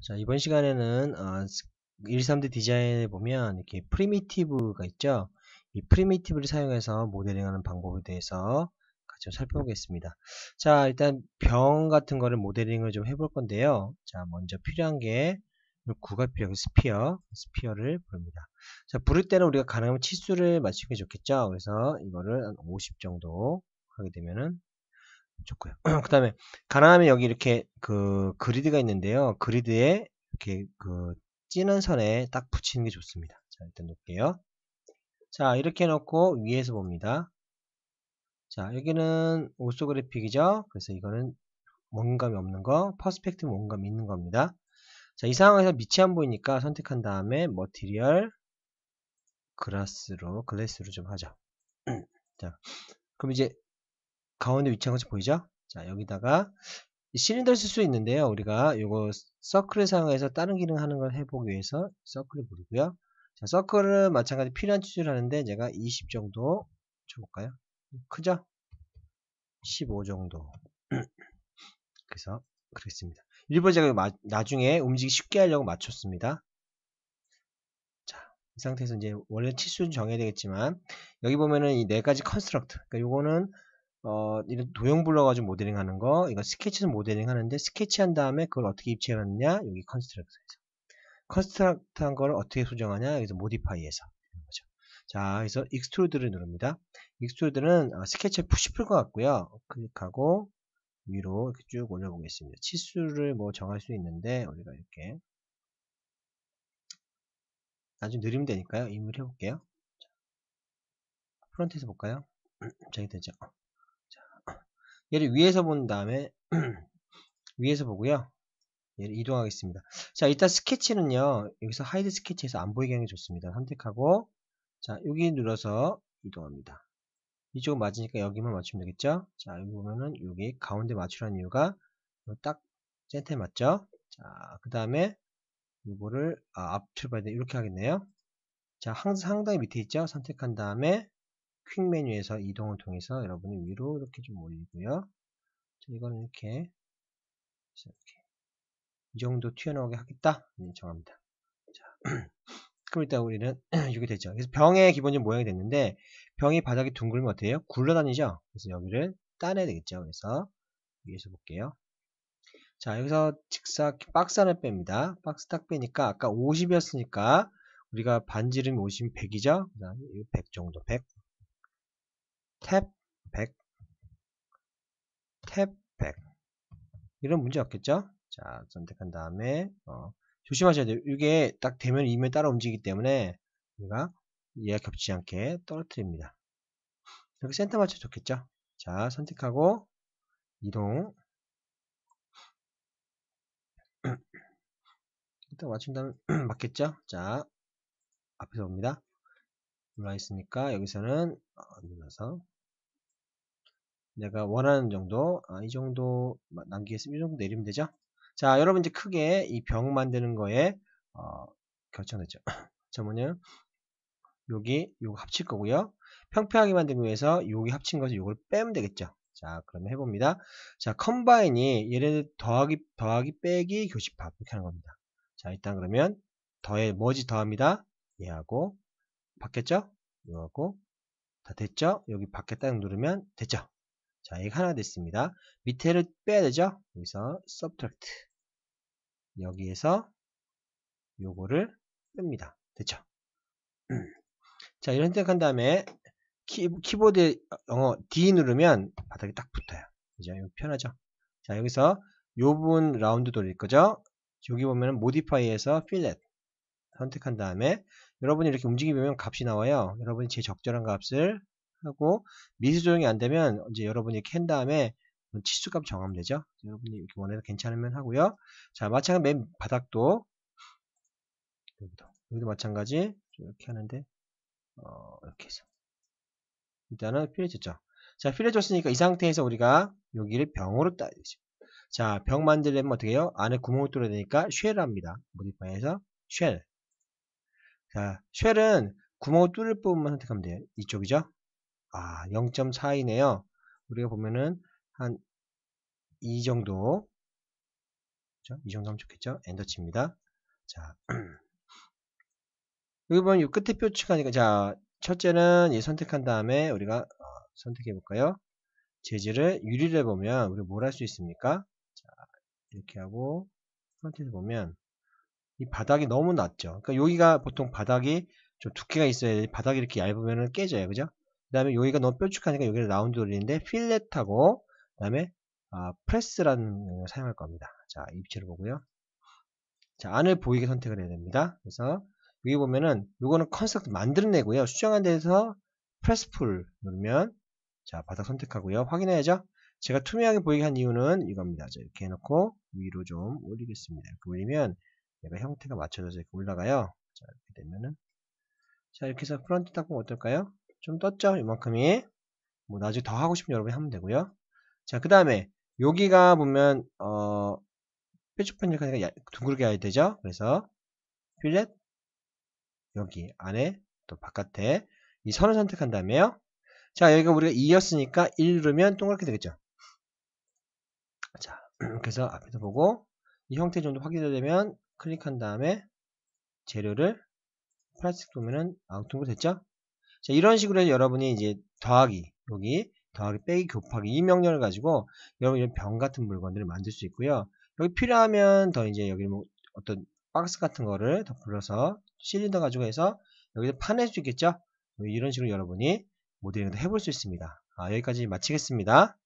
자 이번 시간에는 어, 1.3D 디자인에 보면 이렇게 프리미티브가 있죠 이 프리미티브를 사용해서 모델링하는 방법에 대해서 같이 살펴보겠습니다 자 일단 병 같은 거를 모델링을 좀 해볼 건데요 자 먼저 필요한 게 구가 필요 스피어 스피어를 부릅니다 자 부를 때는 우리가 가능하면 치수를 맞추는 게 좋겠죠 그래서 이거를 한50 정도 하게 되면은 좋고요. 그 다음에 가능하면 여기 이렇게 그 그리드가 있는데요. 그리드에 이렇게 그 찌는 선에 딱 붙이는 게 좋습니다. 자 일단 놓을게요. 자 이렇게 놓고 위에서 봅니다. 자 여기는 오소그래픽이죠. 그래서 이거는 원감이 없는 거, 퍼스펙트 원감이 있는 겁니다. 자, 이 상황에서 밑이 안 보이니까 선택한 다음에 머티리얼 그라스로 글래스로 좀 하죠. 자, 그럼 이제 가운데 위치한 것이 보이죠? 자, 여기다가 실린더를 쓸 수 있는데요. 우리가 이거 서클을 사용해서 다른 기능 하는 걸 해보기 위해서 서클을 부르고요. 자, 서클을 마찬가지 필요한 치수를 하는데 제가 20 정도 쳐볼까요? 크죠? 15 정도. 그래서 그렇습니다. 일부러 제가 마, 나중에 움직이 쉽게 하려고 맞췄습니다. 자, 이 상태에서 이제 원래 치수는 정해야 되겠지만 여기 보면은 이 네 가지 컨스트럭트. 그러니까 요거는 어, 이런 도형 불러가지고 모델링 하는 거, 이거 스케치에 모델링 하는데, 스케치 한 다음에 그걸 어떻게 입체화하느냐, 여기 컨스트럭트에서. 컨스트럭트 한 거를 어떻게 수정하냐, 여기서 모디파이에서. 거죠. 자, 그래서 익스트루드를 누릅니다. 익스트루드는 아, 스케치에 푸시풀 것 같고요. 클릭하고, 위로 이렇게 쭉 올려보겠습니다. 치수를 뭐 정할 수 있는데, 우리가 이렇게. 나중에 느리면 되니까요. 임을 해볼게요. 프론트에서 볼까요? 저기 되죠. 얘를 위에서 본 다음에 위에서 보고요. 얘를 이동하겠습니다. 자, 일단 스케치는요. 여기서 하이드 스케치에서 안 보이게 하는 게 좋습니다. 선택하고 자, 여기 눌러서 이동합니다. 이쪽 맞으니까 여기만 맞추면 되겠죠? 자, 여기 보면은 여기 가운데 맞추라는 이유가 딱 센터에 맞죠? 자, 그 다음에 이거를 아, 앞을 봐야 돼. 이렇게 하겠네요. 자, 항상 상당히 밑에 있죠? 선택한 다음에 퀵 메뉴에서 이동을 통해서 여러분이 위로 이렇게 좀 올리고요. 이거는 이렇게, 이렇게. 이 정도 튀어나오게 하겠다. 네, 정합니다. 자. 그럼 일단 우리는 이게 되죠. 그래서 병의 기본적인 모양이 됐는데 병이 바닥에 둥글면 어때요? 굴러다니죠. 그래서 여기를 따내야 되겠죠. 그래서 위에서 볼게요. 자 여기서 직사 박스 하나 뺍니다. 박스 딱 빼니까 아까 50이었으니까 우리가 반지름 이 50, 100이죠. 100 정도, 100. 탭 100, 탭1 이런 문제 없겠죠? 자 선택한 다음에 어, 조심하셔야 돼요. 이게 딱 되면 이면 따라 움직이기 때문에 우리가 얘가 겹치지 않게 떨어뜨립니다. 여기 센터 맞춰 좋겠죠? 자 선택하고 이동 일단 맞춘 다면 맞겠죠? 자 앞에서 봅니다. 올라 있으니까 여기서는 어, 눌러서 내가 원하는 정도 아, 이 정도 남기겠으면 이 정도 내리면 되죠 자 여러분 이제 크게 이 병 만드는 거에 어, 결정됐죠 자뭐냐 여기 요거 합칠 거고요 평평하게 만들기 위해서 여기 합친 것을 요걸 빼면 되겠죠 자 그러면 해봅니다 자 컴바인이 얘네들 더하기 더하기 빼기 교집합 이렇게 하는 겁니다 자 일단 그러면 더해 뭐지 더합니다 얘하고 바뀌었죠 이거 하고다 됐죠? 여기 밖에 딱 누르면 됐죠? 자, 이게 하나 됐습니다. 밑에를 빼야 되죠? 여기서 subtract. 여기에서 요거를 뺍니다. 됐죠? 자, 이런 선택한 다음에 키, 키보드 영어 D 누르면 바닥에 딱 붙어요. 그죠? 이거 편하죠? 자, 여기서 요 부분 라운드 돌릴 거죠? 여기 보면 모디파이에서 필렛 선택한 다음에 여러분이 이렇게 움직이면 값이 나와요. 여러분이 제 적절한 값을 하고 미수 조정이 안 되면 이제 여러분이 캔 다음에 치수값 정하면 되죠. 여러분이 이렇게 원해서 괜찮으면 하고요. 자, 마찬가지 맨 바닥도 여기도 여기도 마찬가지 이렇게 하는데 어, 이렇게 해서 일단은 필요해졌죠. 자, 필요해졌으니까 이 상태에서 우리가 여기를 병으로 따야죠. 되 자, 병 만들려면 어떻게 해요? 안에 구멍을 뚫어야 되니까 쉘 합니다. 모디파이에서 쉘 자, 쉘은 구멍을 뚫을 부분만 선택하면 돼요. 이쪽이죠? 아, 0.4이네요. 우리가 보면은 한 이 정도. 그렇죠? 이 정도 하면 좋겠죠? 엔더 치입니다 자. 여기 보면 이 끝에 표치가 니까 자, 첫째는 얘 선택한 다음에 우리가 어, 선택해 볼까요? 재질을 유리를 보면 우리 가뭘 할 수 있습니까? 자, 이렇게 하고 선택해 보면 이 바닥이 너무 낮죠. 그러니까 여기가 보통 바닥이 좀 두께가 있어야 바닥이 이렇게 얇으면 깨져요. 그죠? 그 다음에 여기가 너무 뾰족하니까 여기를 라운드 돌리는데 필렛하고 그 다음에 아, 프레스라는 사용할 겁니다. 자, 이위치를 보고요. 자, 안을 보이게 선택을 해야 됩니다. 그래서 여기 보면은 이거는 컨셉트 만들어내고요. 수정한 데서 프레스풀 누르면 자, 바닥 선택하고요. 확인해야죠. 제가 투명하게 보이게 한 이유는 이겁니다. 자, 이렇게 해놓고 위로 좀 올리겠습니다. 이렇게 올리면 얘가 형태가 맞춰져서 이렇게 올라가요. 자, 이렇게 되면은. 자, 이렇게 해서 프론트 딱 보면 어떨까요? 좀 떴죠? 이만큼이. 뭐, 나중에 더 하고 싶으면 여러분이 하면 되고요. 자, 그 다음에, 여기가 보면, 어, 뾰족한족하니둥글게 해야 되죠? 그래서, 필렛, 여기, 안에, 또 바깥에, 이 선을 선택한 다음에요. 자, 여기가 우리가 2였으니까 1 누르면 동그랗게 되겠죠? 자, 그래서 앞에서 보고, 이 형태 정도 확인되면 클릭한 다음에 재료를 플라스틱 도면은 아웃통으로 됐죠? 자, 이런 식으로 해서 여러분이 이제 더하기, 여기 더하기, 빼기, 곱하기 이 명령을 가지고 여러분 이런 병 같은 물건들을 만들 수 있고요. 여기 필요하면 더 이제 여기 뭐 어떤 박스 같은 거를 더 불러서 실린더 가지고 해서 여기서 파낼 수 있겠죠? 이런 식으로 여러분이 모델링도 해볼 수 있습니다. 아, 여기까지 마치겠습니다.